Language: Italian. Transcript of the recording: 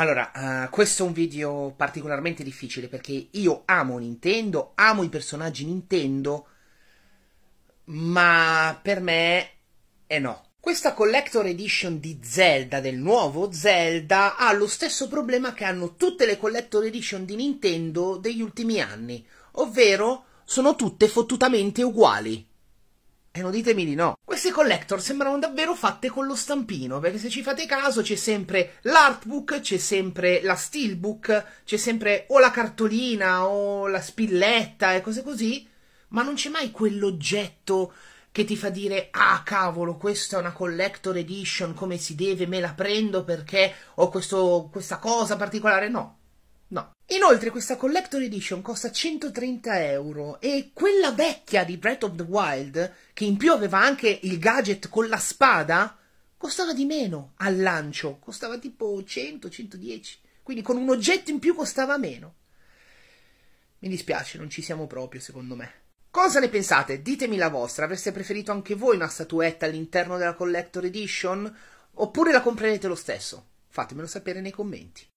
Allora, uh, questo è un video particolarmente difficile perché io amo Nintendo, amo i personaggi Nintendo, ma per me è eh no. Questa Collector Edition di Zelda, del nuovo Zelda, ha lo stesso problema che hanno tutte le Collector Edition di Nintendo degli ultimi anni, ovvero sono tutte fottutamente uguali. E non ditemi di no. Queste collector sembrano davvero fatte con lo stampino, perché se ci fate caso c'è sempre l'artbook, c'è sempre la steelbook, c'è sempre o la cartolina o la spilletta e cose così, ma non c'è mai quell'oggetto che ti fa dire ah cavolo questa è una collector edition come si deve me la prendo perché ho questo, questa cosa particolare no No. Inoltre questa Collector Edition costa 130 euro e quella vecchia di Breath of the Wild, che in più aveva anche il gadget con la spada, costava di meno al lancio, costava tipo 100-110, quindi con un oggetto in più costava meno. Mi dispiace, non ci siamo proprio secondo me. Cosa ne pensate? Ditemi la vostra, avreste preferito anche voi una statuetta all'interno della Collector Edition? Oppure la comprerete lo stesso? Fatemelo sapere nei commenti.